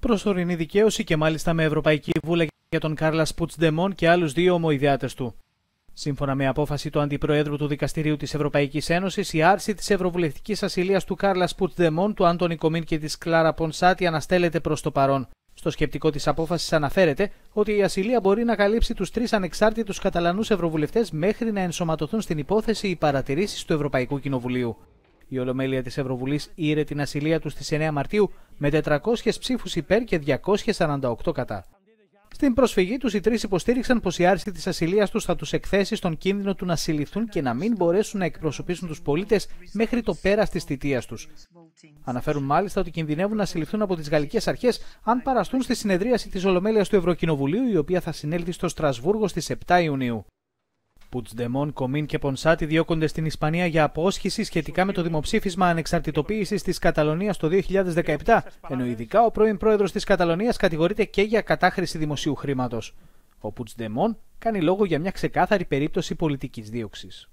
προσωρινή δικαίωση και μάλιστα με Ευρωπαϊκή Βούλα για τον Κάρλας Πουτσντεμόν και άλλους δύο ομοειδιάτες του. Σύμφωνα με απόφαση του Αντιπροέδρου του Δικαστηρίου της Ευρωπαϊκής Ένωσης, η άρση της ευρωβουλευτικής ασυλίας του Κάρλας Πουτσδεμόν, του Άντωνη Κομίν και της Κλάρα Πονσάτη αναστέλλεται προς το παρόν. Στο σκεπτικό της απόφασης αναφέρεται ότι η ασυλία μπορεί να καλύψει τους τρεις ανεξάρτητους Καταλανούς ευρωβουλευτές μέχρι να ενσωματωθούν στην υπόθεση οι παρατηρήσεις του Ευρωπαϊκού Κοινοβουλίου. Η Ολομέλεια της Ευρωβουλής ήρε την ασυλία του στις 9 Μαρτίου με 400 ψήφους υπέρ και 248 κατά. Στην προσφυγή τους, οι τρεις υποστήριξαν πως η άρση της ασυλίας τους θα τους εκθέσει στον κίνδυνο του να συλληφθούν και να μην μπορέσουν να εκπροσωπήσουν τους πολίτες μέχρι το πέρας της θητείας τους. Αναφέρουν μάλιστα ότι κινδυνεύουν να συλληφθούν από τις γαλλικές αρχές αν παραστούν στη συνεδρίαση της Ολομέλειας του Ευρωκοινοβουλίου, η οποία θα συνέλθει στο Στρασβούργο στις 7 Ιουνίου. Πουτσδεμόν, Κομίν και Πονσάτι διώκονται στην Ισπανία για απόσχηση σχετικά με το δημοψήφισμα ανεξαρτητοποίησης της Καταλωνίας το 2017, ενώ ειδικά ο πρώην πρόεδρος της Καταλωνίας κατηγορείται και για κατάχρηση δημοσίου χρήματος. Ο Πουτσδεμόν κάνει λόγο για μια ξεκάθαρη περίπτωση πολιτικής δίωξης.